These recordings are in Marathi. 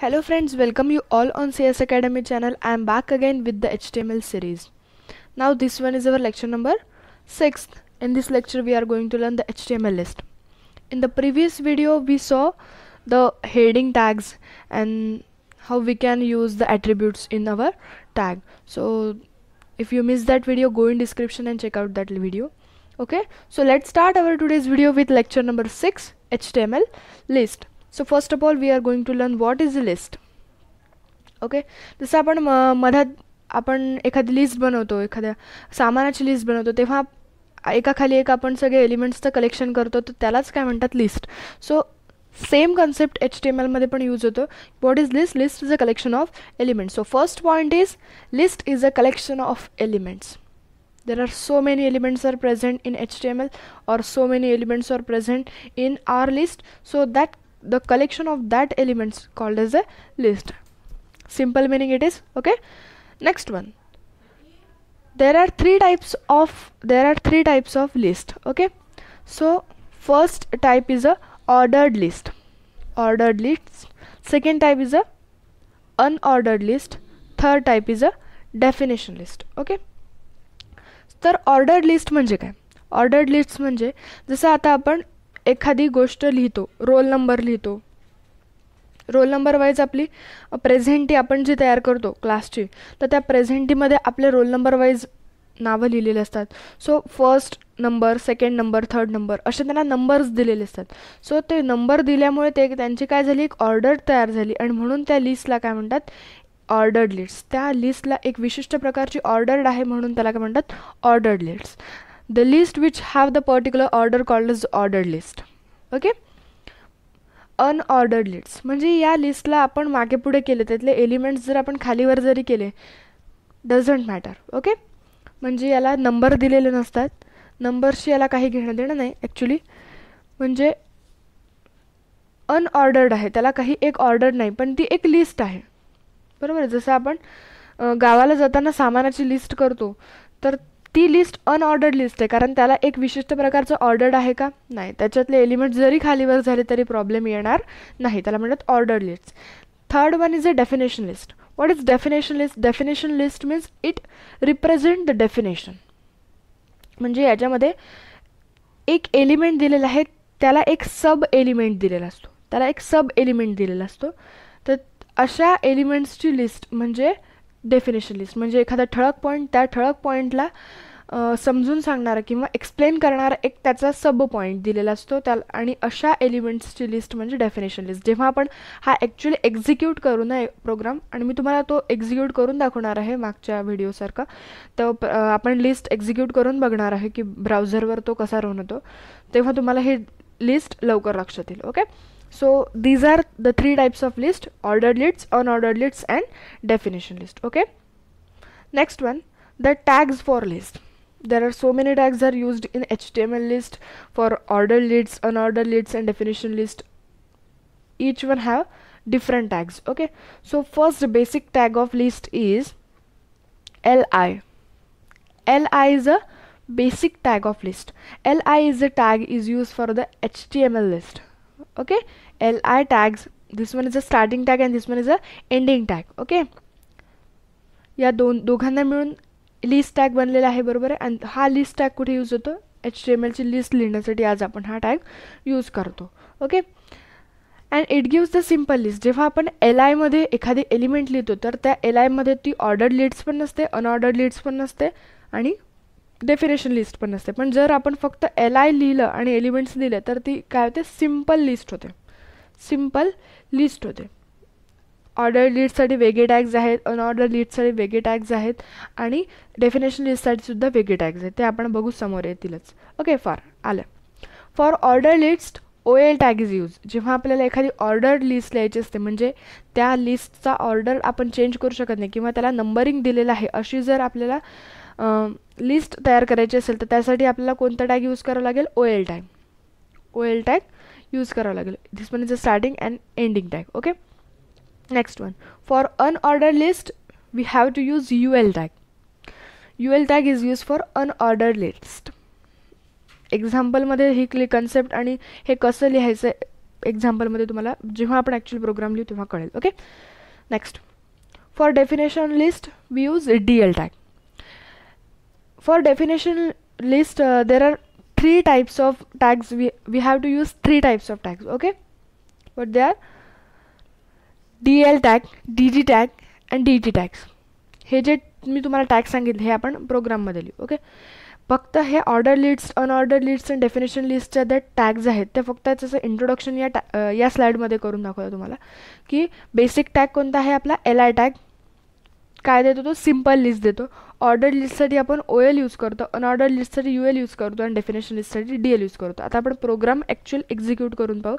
Hello friends, welcome you all on CS Academy channel. I am back again with the HTML series. Now this one is our lecture number 6th. In this lecture we are going to learn the HTML list. In the previous video we saw the heading tags and how we can use the attributes in our tag. So if you missed that video go in description and check out that video. Okay, so let's start our today's video with lecture number 6 HTML list. So first of all we are going to learn what is a list okay जसं आपण म मधात आपण एखादी लिस्ट बनवतो एखाद्या सामानाची लिस्ट बनवतो तेव्हा एकाखाली एक आपण सगळे एलिमेंट्सचं कलेक्शन करतो तर त्यालाच काय म्हणतात list so same concept H T M एलमध्ये पण यूज होतो what is list list is a collection of elements so first point is list is a collection of elements there are so many elements are present in H T M L or so many elements are present in our list so that the collection of that elements called as a list simple meaning it is okay next one there are three types of there are three types of list okay so first type is a ordered list ordered list second type is a unordered list third type is a definition list okay तर ऑर्डर लिस्ट म्हणजे काय ऑर्डर लिस्ट म्हणजे जसं आता आपण एखादी गोष्ट लिहितो रोल नंबर लिहितो रोल नंबर वाईज आपली प्रेझेंटी आपण जी तयार करतो क्लासची तर त्या प्रेझेंटीमध्ये आपले रोल नंबर वाईज नावं लिहिलेली असतात so first number second number third number असे त्यांना नंबर्स दिलेले असतात सो ते नंबर दिल्यामुळे ते त्यांची काय झाली एक ऑर्डर तयार झाली आणि म्हणून त्या लिस्टला काय म्हणतात ऑर्डर्ड लिस्ट त्या लिस्टला एक विशिष्ट प्रकारची ऑर्डर्ड आहे म्हणून त्याला काय म्हणतात ordered list the list which have the particular order called as ordered list okay unordered list म्हणजे या लिस्टला आपण मागे पुढे केले त्यातले एलिमेंट्स जर आपण खालीवर जरी केले डझंट मॅटर ओके म्हणजे याला नंबर दिलेले नसतात नंबरशी याला काही घेणं देणं नाही ॲक्च्युली म्हणजे अनऑर्डर्ड आहे त्याला काही एक ऑर्डर नाही पण ती एक लिस्ट आहे बरोबर जसं आपण गावाला जाताना सामानाची लिस्ट करतो तर ती लिस्ट अनऑर्डर्ड लिस्ट आहे कारण त्याला एक विशिष्ट प्रकारचं ऑर्डर्ड आहे का नाही त्याच्यातले एलिमेंट जरी खालीवर झाले तरी प्रॉब्लेम येणार नाही त्याला म्हणतात ordered list third one is a definition list what is definition list definition list means it represent the definition म्हणजे याच्यामध्ये एक एलिमेंट दिलेला आहे त्याला एक सब एलिमेंट दिलेला असतो त्याला एक सब एलिमेंट दिलेला असतो तर अशा एलिमेंट्सची लिस्ट म्हणजे डेफिनेशन लिस्ट म्हणजे एखादा ठळक पॉईंट त्या ठळक पॉईंटला समजून सांगणारा किंवा एक्सप्लेन करणारा एक त्याचा सब पॉईंट दिलेला असतो त्या आणि अशा एलिमेंट्सची लिस्ट म्हणजे डेफिनेशन लिस्ट जेव्हा आपण हा ॲक्च्युली एक्झिक्यूट करू ना प्रोग्राम आणि मी तुम्हाला तो एक्झिक्यूट करून दाखवणार आहे मागच्या व्हिडिओसारखा तर आपण लिस्ट एक्झिक्यूट करून बघणार आहे की ब्राउझरवर तो कसा रन होतो तेव्हा तुम्हाला हे लिस्ट लवकर लक्षात येईल okay so these are the three types of list ordered lists unordered lists and definition list okay next one the tags for list there are so many tags are used in html list for ordered lists unordered lists and definition list each one have different tags okay so first basic tag of list is li li is a basic tag of list li is a tag is used for the html list okay li tags this one is a starting tag and this one is a ending tag okay या दोन दोघांना मिळून लिस्ट टॅग बनलेला आहे बरोबर आहे आणि हा लिस्ट टॅग कुठे यूज होतो एच टी एम एलची लिस्ट लिहिण्यासाठी आज आपण हा टॅग यूज करतो okay and it gives the simple list जेव्हा आपण एल आयमध्ये एखादी एलिमेंट लिहितो तर त्या एल आयमध्ये ती ऑर्डर लिड्स पण नसते अनऑर्डर लिड्स पण नसते आणि डेफिनेशन लिस्ट पण नसते पण जर आपण फक्त एल आय लिहिलं आणि एलिमेंट्स लिहिले तर ती काय होते सिम्पल लिस्ट होते सिम्पल लिस्ट होते ऑर्डर लिस्टसाठी वेगळे टॅग्स आहेत अनऑर्डर लिस्टसाठी वेगळे टॅग्स आहेत आणि डेफिनेशन लिस्टसाठी सुद्धा वेगळे टॅग्स आहेत ते आपण बघू समोर येतीलच ओके फॉर आलं for order list O L tag is use जेव्हा आपल्याला एखादी ऑर्डर लिस्ट लिहायची असते म्हणजे त्या लिस्टचा ऑर्डर आपण चेंज करू शकत नाही किंवा त्याला नंबरिंग दिलेलं आहे अशी जर आपल्याला लिस्ट तयार करायची असेल तर त्यासाठी आपल्याला कोणता टॅग यूज करावा लागेल O L tag O L tag use करावा लागेल this one is a starting and ending tag okay next one for unorder list we have to use U L tag U L tag is use for unorder list एक्झाम्पलमध्ये ही क्ली कन्सेप्ट आणि हे कसं लिहायचं एक्झाम्पलमध्ये तुम्हाला जेव्हा आपण ॲक्च्युअल प्रोग्राम लिहू तेव्हा कळेल okay next for definition list we use D L tag for definition list uh, there are three types of tags we we have to use three types of tags okay but they are DL tag D G tag and D G tags हे जे मी तुम्हाला टॅग सांगितले हे आपण प्रोग्राममध्ये लिहू ओके फक्त हे order list unorder list and definition लिस्टच्या ज्या टॅग्स आहेत त्या फक्त त्याचं इंट्रोडक्शन या टॅ या स्लाईडमध्ये करून दाखवतो तुम्हाला की बेसिक टॅग कोणता आहे आपला एल आय टॅग काय देतो तो सिम्पल लिस्ट देतो ऑर्डर लिस्टसाठी आपण ओ एल यूज करतो अनऑर्डर लिस्टसाठी यू एल यूज करतो आणि डेफिनेशन लिस्टसाठी डी एल यूज करतो आता आपण प्रोग्राम ॲक्च्युअल एक्झिक्यूट करून पाहू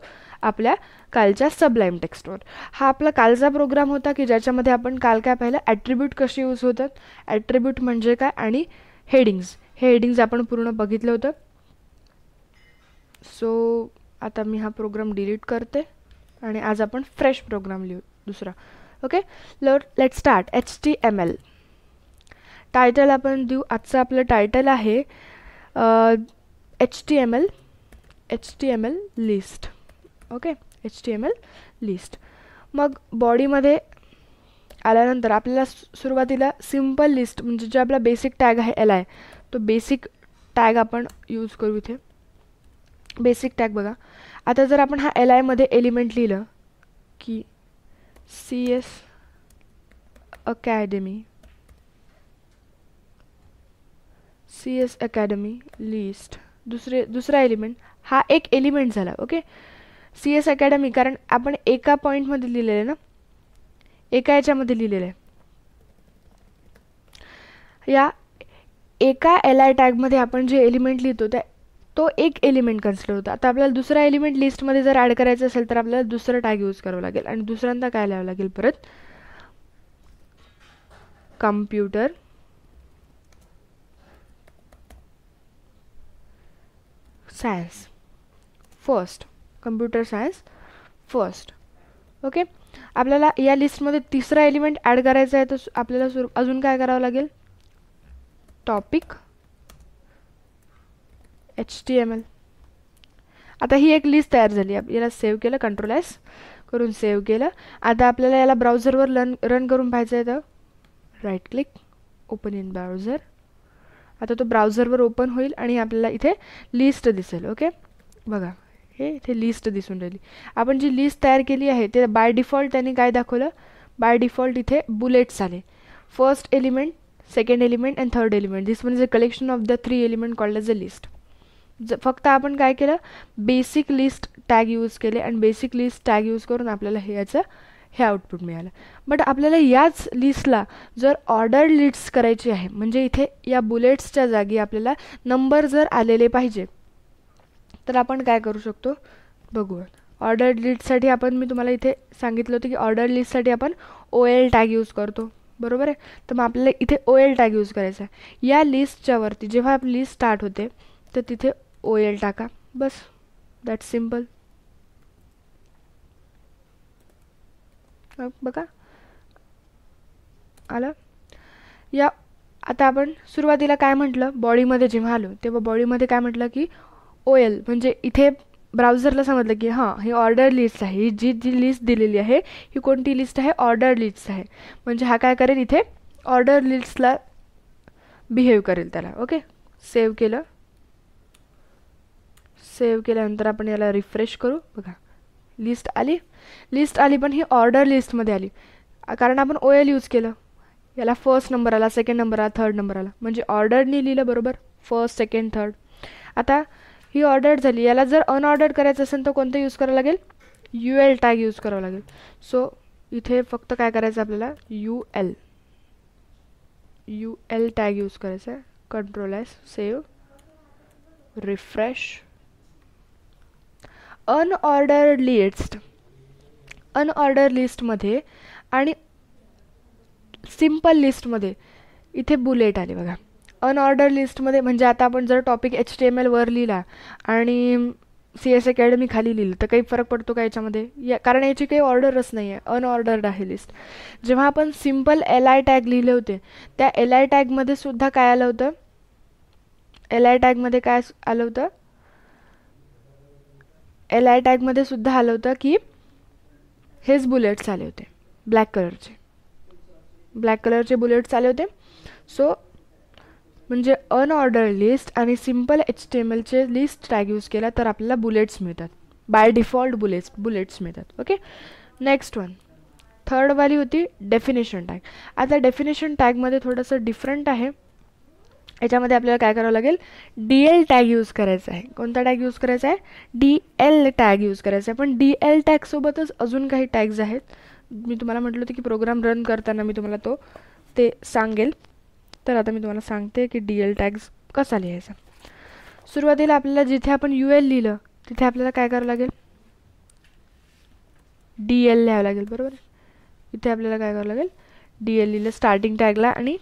आपल्या कालच्या सबलाईम टेक्स्टवर हा आपला कालचा प्रोग्राम होता की ज्याच्यामध्ये आपण काल काय पाहिलं ॲट्रिब्यूट कसे यूज होतात ॲट्रिब्यूट म्हणजे काय आणि हेडिंग्स हे हेडिंग्ज आपण पूर्ण बघितलं होतं सो आता मी हा प्रोग्राम डिलीट करते आणि आज आपण फ्रेश प्रोग्राम लिहू दुसरा okay let start H T M L title आपण देऊ आजचं आपलं टायटल आहे H T M L H T M L list okay H T M L list मग बॉडीमध्ये आल्यानंतर आपल्याला सुरुवातीला सिम्पल लिस्ट म्हणजे जे आपला बेसिक टॅग आहे एल आय तो बेसिक टॅग आपण यूज करू इथे बेसिक टॅग बघा आता जर आपण हा एल आयमध्ये एलिमेंट लिहिलं की C S academy C S academy list दुसरे दुसरा एलिमेंट हा एक एलिमेंट झाला ओके सी एस अकॅडमी कारण आपण एका पॉईंटमध्ये लिहिलेलं आहे ना एका याच्यामध्ये लिहिलेलं आहे या एका एल आय टॅगमध्ये आपण जे एलिमेंट लिहितो त्या तो एक एलिमेंट कन्सिडर होता आता आपल्याला दुसरा एलिमेंट लिस्टमध्ये जर ॲड करायचं असेल तर आपल्याला दुसरा टॅग यूज करावं लागेल आणि दुसऱ्यांदा काय लिहावं लागेल परत computer science first computer science first okay आपल्याला या लिस्टमध्ये तिसरा एलिमेंट ॲड करायचा आहे तर आपल्याला सुरू अजून काय करावं लागेल topic H T M L आता ही एक लिस्ट तयार झाली याला सेव्ह केलं कंट्रोल एस करून सेव्ह केलं आता आपल्याला याला ब्राउझरवर रन रन करून पाहायचं आहे तर right click open in browser आता तो ब्राउझरवर ओपन होईल आणि आपल्याला इथे लिस्ट दिसेल ओके बघा हे इथे लिस्ट दिसून राहिली आपण जी लिस्ट तयार केली आहे ते बाय डिफॉल्ट त्यांनी काय दाखवलं बाय डिफॉल्ट इथे बुलेट्स आले first element second element and third element this म्हणजे collection of the three element called as a list ज फक्त आपण काय केलं बेसिक लिस्ट टॅग यूज केले आणि बेसिक लिस्ट टॅग यूज करून आपल्याला हे याचं हे आउटपुट मिळालं बट आपल्याला याच लिस्टला जर ऑर्डर लिड्स करायची आहे म्हणजे इथे या बुलेट्सच्या जागी आपल्याला नंबर जर आलेले पाहिजे तर आपण काय करू शकतो बघूया ऑर्डर लिस्टसाठी आपण मी तुम्हाला इथे सांगितलं होतं की ऑर्डर लिस्टसाठी आपण ओ एल टॅग यूज करतो बरोबर आहे तर मग आपल्याला इथे ओ एल टॅग यूज करायचा आहे या लिस्टच्यावरती जेव्हा आप लिस्ट स्टार्ट होते तर तिथे ओ एल टाका बस दॅट सिम्पल बघा आलं या आता आपण सुरुवातीला काय म्हटलं बॉडीमध्ये जेव्हा आलो तेव्हा बॉडीमध्ये काय म्हटलं की ओ एल म्हणजे इथे ब्राउझरला समजलं की हां ही ऑर्डर लिस्ट आहे ही जी जी लिस्ट दिलेली आहे ही कोणती लिस्ट आहे ऑर्डर लिस्ट आहे म्हणजे हा काय करेल इथे ऑर्डर लिस्टला बिहेव करेल त्याला ओके सेव्ह केलं सेव्ह केल्यानंतर आपण याला रिफ्रेश करू बघा लिस्ट आली लिस्ट आली पी ऑर्डर लिस्ट लिस्टमध्ये आली कारण अपन ओ एल यूज के याला फर्स्ट नंबर आला सेकंड नंबर आला थर्ड नंबर आला ऑर्डर नहीं लिहिलं बरोबर फर्स्ट सेकेंड थर्ड आता हि ऑर्डर ये जर अनऑर्डर करायचं तो को यूज करा लगे यू एल टॅग यूज करा लगे सो इधे फक्त काय करायचं आपल्याला U L U L tag use कराए control S save refresh unorder list unorder लिस्टमध्ये आणि सिम्पल लिस्टमध्ये इथे बुलेट आले बघा अनऑर्डर लिस्टमध्ये म्हणजे आता आपण जर टॉपिक एच टी एम एलवर लिहिला आणि सी एस अकॅडमी खाली लिहिलं तर काही फरक पडतो का याच्यामध्ये या कारण याची काही ऑर्डरच नाही आहे अनऑर्डर्ड आहे लिस्ट जेव्हा आपण सिम्पल एल आय टॅग लिहिले होते त्या एल आय टॅगमध्ये सुद्धा काय आलं होतं एल आय टॅगमध्ये काय आलं होतं एल आय टॅगमध्ये सुद्धा आलं होतं की हेच बुलेट्स आले होते ब्लॅक कलरचे ब्लॅक कलरचे बुलेट्स आले होते सो म्हणजे अनऑर्डर लिस्ट आणि सिम्पल एच टी एम एलचे लिस्ट टॅग यूज केला तर आपल्याला बुलेट्स मिळतात बाय डिफॉल्ट बुलेट्स बुलेट्स मिळतात ओके नेक्स्ट वन थर्डवाली होती डेफिनेशन टॅग आता डेफिनेशन टॅगमध्ये थोडंसं डिफरंट आहे याच्यामध्ये आपल्याला काय करावं लागेल डी एल टॅग यूज करायचा आहे कोणता टॅग यूज करायचा आहे डी एल टॅग यूज करायचा आहे पण डी एल टॅगसोबतच अजून काही टॅग्स आहेत मी तुम्हाला म्हटलं होतं की प्रोग्राम रन करताना मी तुम्हाला तो ते सांगेल तर आता मी तुम्हाला सांगते की डी एल टॅग्स कसा लिहायचा सुरुवातीला आपल्याला जिथे आपण यू एल लिहिलं तिथे आपल्याला काय करावं लागेल डी एल लिहावं लागेल बरोबर इथे आपल्याला काय करावं लागेल डी एल लिहिलं स्टार्टिंग टॅगला आणि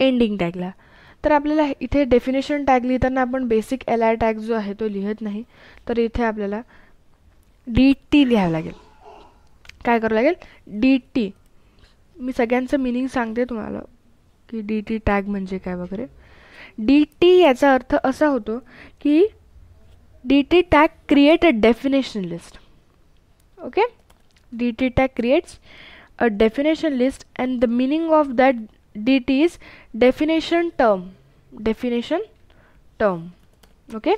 एंडिंग टॅगला तर आपल्याला इथे डेफिनेशन टॅग लिहिताना आपण बेसिक एल आय टॅग जो आहे तो लिहत नाही तर इथे आपल्याला डी टी लिहावं लागेल काय करावं लागेल डी टी मी सगळ्यांचं मिनिंग सांगते तुम्हाला की डी टी टॅग म्हणजे काय वगैरे डी टी याचा अर्थ असा होतो की D T tag create a definition list okay D T tag creates a definition list and the meaning of that DT is definition term definition term okay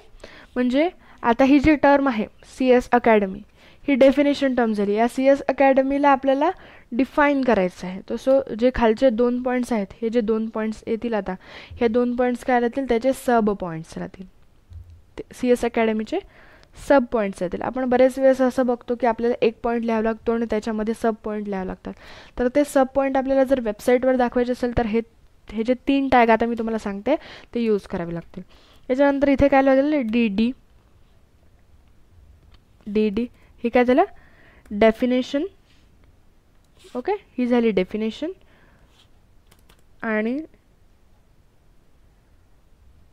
म्हणजे आता ही जी टर्म आहे सी एस अकॅडमी ही डेफिनेशन टर्म झाली या सी एस अकॅडमीला आपल्याला डिफाईन करायचं आहे तर सो जे खालचे दोन पॉईंट्स आहेत हे जे दोन पॉईंट्स येतील आता हे दोन पॉईंट्स काय राहतील त्याचे सब पॉईंट्स राहतील सी एस अकॅडमीचे सब पॉईंट्स येतील आपण बरेच वेळेस असं बघतो की आपल्याला एक पॉईंट लिहावा लागतो आणि त्याच्यामध्ये सब पॉईंट लिहावं लागतात तर ते सब पॉईंट आपल्याला जर वेबसाईटवर दाखवायचे असेल तर हे हे जे तीन टॅग आता मी तुम्हाला सांगते ते यूज करावे लागतील याच्यानंतर इथे काय लागेल डी डी डी डी हे काय झालं डेफिनेशन ओके ही झाली डेफिनेशन आणि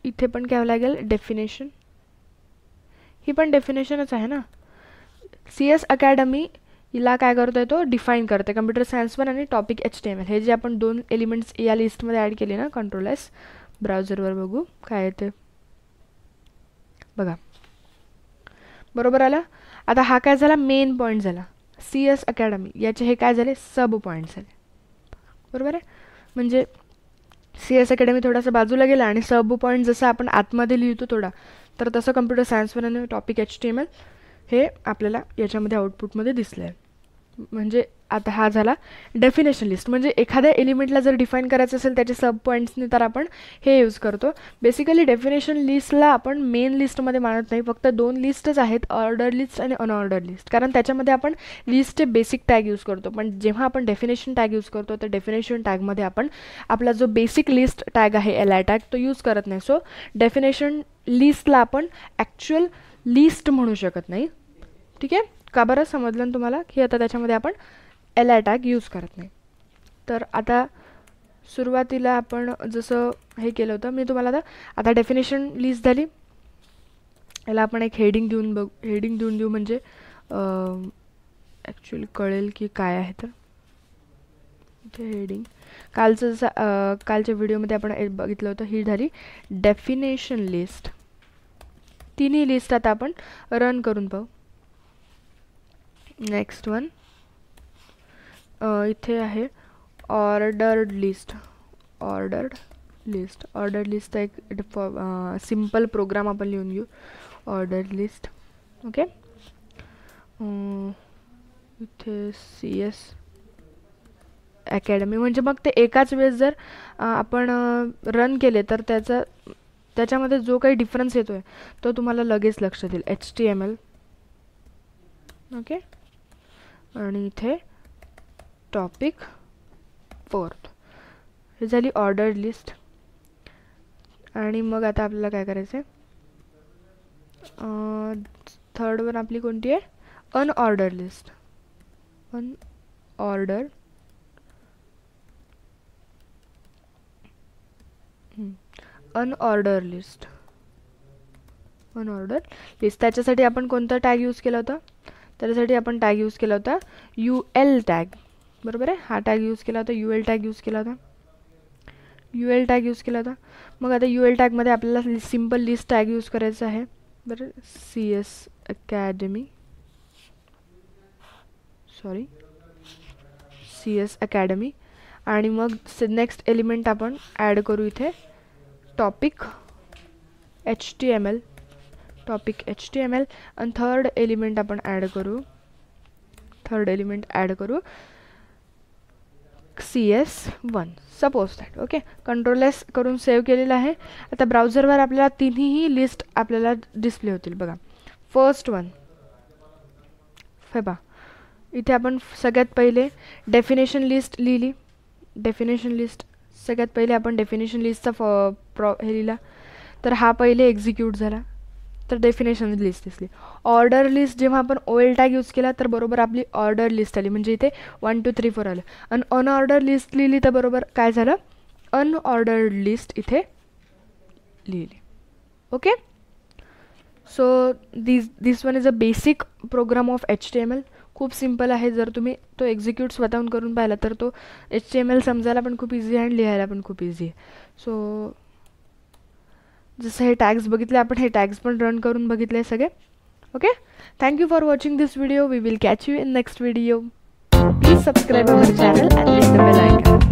इथे पण घ्यावं लागेल डेफिनेशन ही पण डेफिनेशनच आहे ना सी एस अकॅडमी हिला काय आहे तो डिफाईन करते कम्प्युटर पण आणि topic H T M L हे जे आपण दोन एलिमेंट्स या लिस्टमध्ये ॲड केले ना कंट्रोल एस ब्राउझरवर बघू काय येते बघा बरोबर आलं आता हा काय झाला मेन पॉईंट झाला सी एस अकॅडमी याचे हे काय झाले सब पॉईंट झाले बरोबर आहे म्हणजे सी एस अकॅडमी थोडासा बाजूला गेला आणि सब पॉईंट जसं आपण आतमध्ये लिहितो थोडा तर तसं कम्प्युटर सायन्सवर आणि topic H T M L हे आपल्याला याच्यामध्ये आउटपुटमध्ये दिसलं आहे म्हणजे आता हा झाला डेफिनेशन लिस्ट म्हणजे एखाद्या एलिमेंटला जर डिफाईन करायचं असेल त्याचे सब पॉईंट्सने तर आपण हे यूज करतो बेसिकली डेफिनेशन लिस्टला आपण मेन लिस्टमध्ये मानत नाही फक्त दोन लिस्टच आहेत ऑर्डर लिस्ट आणि अनऑर्डर लिस्ट कारण त्याच्यामध्ये आपण लिस्टचे बेसिक टॅग यूज करतो पण जेव्हा आपण डेफिनेशन टॅग यूज करतो तर डेफिनेशन टॅगमध्ये आपण आपला जो बेसिक लिस्ट टॅग आहे एल आय टॅग तो यूज करत नाही सो डेफिनेशन लिस्टला आपण ॲक्च्युअल लिस्ट म्हणू शकत नाही ठीक आहे का बरं समजलं तुम्हाला की आता त्याच्यामध्ये आपण एल टॅग यूज करत नाही तर आता सुरुवातीला आपण जसं हे केलं होतं मी तुम्हाला आता आता डेफिनेशन लिस्ट झाली याला आपण एक हेडिंग देऊन बघ हेडिंग देऊन देऊ म्हणजे ॲक्च्युली कळेल की काय आहे तर हेडिंग कालचं जसं कालच्या व्हिडिओमध्ये आपण बघितलं होतं ही झाली डेफिनेशन लिस्ट तिन्ही लिस्ट आता आपण रन करून पाहू नेक्स्ट वन इथे आहे ordered list ordered list order list एक सिम्पल प्रोग्राम आपण लिहून घेऊ ऑर्डर लिस्ट ओके इथे सी एस अकॅडमी म्हणजे मग ते एकाच वेळेस जर आपण रन केले तर त्याचा त्याच्यामध्ये जो काही डिफरन्स येतो आहे तो तुम्हाला लगेच लक्षात येईल H T M L okay आणि इथे टॉपिक फोर्थ हे ऑर्डर लिस्ट आणि मग आता अपने का थर्ड वन आपली कोणती unorder list unorder unorder list unorder list त्याच्यासाठी आपण कोणता टॅग यूज के होता त्याच्यासाठी आपण यूज केला होता यू एल टॅग बरोबर आहे हा टॅग यूज केला होता यू एल टॅग यूज केला होता यू एल टॅग यूज केला होता मग आता यू एल टॅगमध्ये आपल्याला सिम्पल लिस्ट टॅग यूज करायचा आहे बरं C S academy sorry C S academy आणि मग नेक्स्ट एलिमेंट आपण ॲड करू इथे topic H T M L topic H T M L आणि थर्ड एलिमेंट आपण ॲड करू थर्ड एलिमेंट ॲड करू C S one suppose that okay control S करून सेव्ह केलेलं आहे आता ब्राउझरवर आपल्याला तिन्ही लिस्ट आपल्याला डिस्प्ले होतील बघा फर्स्ट वन हे बा इथे आपण सगळ्यात पहिले डेफिनेशन लिस्ट लिहिली डेफिनेशन लिस्ट सगळ्यात पहिले आपण डेफिनेशन लिस्टचा फ प्रॉ हे लिहिला तर हा पहिले एक्झिक्यूट झाला तर डेफिनेशन लिस्ट दिसली ऑर्डर लिस्ट जेव्हा आपण ओएल टॅग यूज केला तर बरोबर आपली ऑर्डर लिस्ट आली म्हणजे इथे वन टू थ्री फोर आलं आणि अनऑर्डर लिस्ट लिहिली तर बरोबर काय झालं अनऑर्डर्ड लिस्ट इथे लिहिली okay so this this one is a basic program of H T M L खूप सिम्पल आहे जर तुम्ही तो एक्झिक्यूट स्वतःहून करून पाहिला तर तो एच टी एम एल समजायला पण खूप इझी आहे आणि लिहायला पण खूप इझी आहे सो जस हे टैग्स बगित अपन हे टॅग्स पण रन करून बघितले सगळे okay thank you for watching this video we will catch you in next video please subscribe our channel and the bell icon